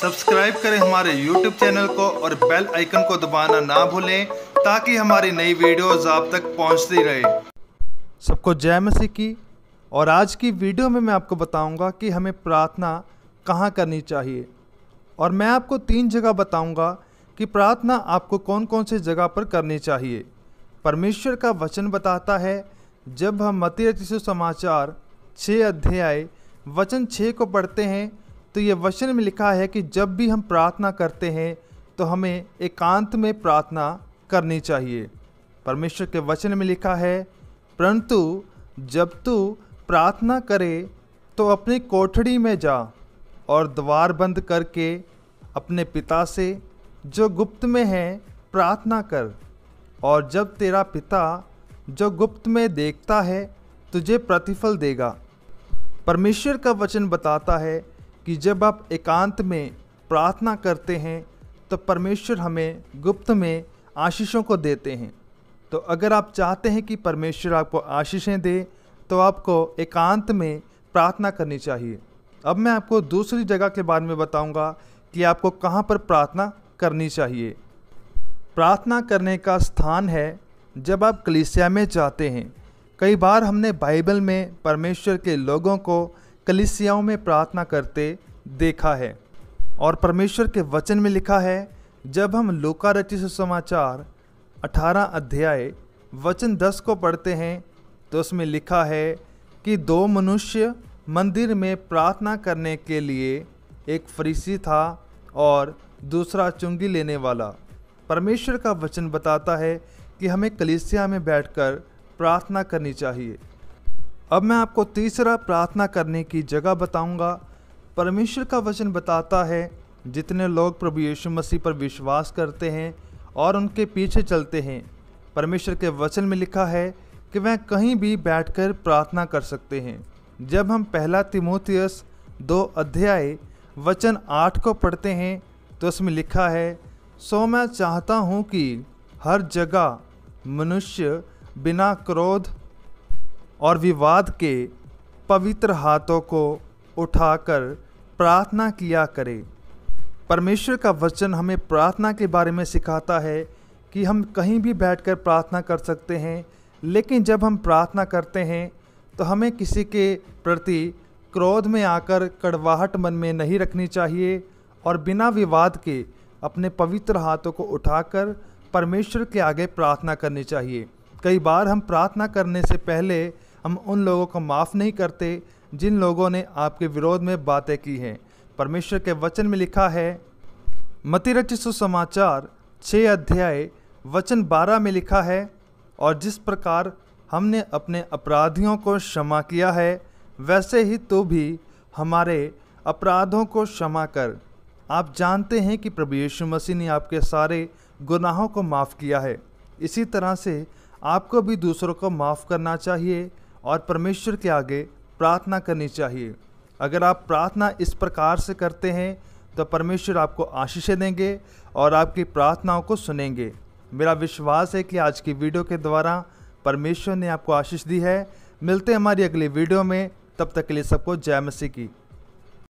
subscribe करें हमारे YouTube channel को और बेल आइकन को दबाना ना भूलें ताकि हमारी नई वीडियोज आप तक पहुंचती रहे सबको जय मसीह की और आज की वीडियो में मैं आपको बताऊंगा कि हमें प्रार्थना कहाँ करनी चाहिए और मैं आपको तीन जगह बताऊंगा कि प्रार्थना आपको कौन कौन से जगह पर करनी चाहिए परमेश्वर का वचन बताता है जब हम मती समाचार छः अध्याय वचन छः को पढ़ते हैं तो ये वचन में लिखा है कि जब भी हम प्रार्थना करते हैं तो हमें एकांत में प्रार्थना करनी चाहिए परमेश्वर के वचन में लिखा है परंतु जब तू प्रार्थना करे तो अपनी कोठड़ी में जा और द्वार बंद करके अपने पिता से जो गुप्त में है प्रार्थना कर और जब तेरा पिता जो गुप्त में देखता है तुझे प्रतिफल देगा परमेश्वर का वचन बताता है कि जब आप एकांत में प्रार्थना करते हैं तो परमेश्वर हमें गुप्त में आशीषों को देते हैं तो अगर आप चाहते हैं कि परमेश्वर आपको आशीषें दे तो आपको एकांत में प्रार्थना करनी चाहिए अब मैं आपको दूसरी जगह के बारे में बताऊंगा कि आपको कहाँ पर प्रार्थना करनी चाहिए प्रार्थना करने का स्थान है जब आप कलिसिया में जाते हैं कई बार हमने बाइबल में परमेश्वर के लोगों को कलिसियाओं में प्रार्थना करते देखा है और परमेश्वर के वचन में लिखा है जब हम लोकारचि समाचार 18 अध्याय वचन 10 को पढ़ते हैं तो उसमें लिखा है कि दो मनुष्य मंदिर में प्रार्थना करने के लिए एक फरीसी था और दूसरा चुंगी लेने वाला परमेश्वर का वचन बताता है कि हमें कलिसिया में बैठकर प्रार्थना करनी चाहिए अब मैं आपको तीसरा प्रार्थना करने की जगह बताऊंगा परमेश्वर का वचन बताता है जितने लोग प्रभु यीशु मसीह पर विश्वास करते हैं और उनके पीछे चलते हैं परमेश्वर के वचन में लिखा है कि वह कहीं भी बैठकर प्रार्थना कर सकते हैं जब हम पहला तिमोथियस दो अध्याय वचन आठ को पढ़ते हैं तो उसमें लिखा है सो मैं चाहता हूँ कि हर जगह मनुष्य बिना क्रोध और विवाद के पवित्र हाथों को उठाकर प्रार्थना किया करें परमेश्वर का वचन हमें प्रार्थना के बारे में सिखाता है कि हम कहीं भी बैठकर प्रार्थना कर सकते हैं लेकिन जब हम प्रार्थना करते हैं तो हमें किसी के प्रति क्रोध में आकर कड़वाहट मन में नहीं रखनी चाहिए और बिना विवाद के अपने पवित्र हाथों को उठाकर परमेश्वर के आगे प्रार्थना करनी चाहिए कई बार हम प्रार्थना करने से पहले हम उन लोगों को माफ़ नहीं करते जिन लोगों ने आपके विरोध में बातें की हैं परमेश्वर के वचन में लिखा है मतिरच सुसमाचार छः अध्याय वचन बारह में लिखा है और जिस प्रकार हमने अपने अपराधियों को क्षमा किया है वैसे ही तो भी हमारे अपराधों को क्षमा कर आप जानते हैं कि प्रभु यीशु मसीह ने आपके सारे गुनाहों को माफ़ किया है इसी तरह से आपको भी दूसरों को माफ़ करना चाहिए और परमेश्वर के आगे प्रार्थना करनी चाहिए अगर आप प्रार्थना इस प्रकार से करते हैं तो परमेश्वर आपको आशीषें देंगे और आपकी प्रार्थनाओं को सुनेंगे मेरा विश्वास है कि आज की वीडियो के द्वारा परमेश्वर ने आपको आशीष दी है मिलते हैं हमारी अगली वीडियो में तब तक के लिए सबको जय मसीह की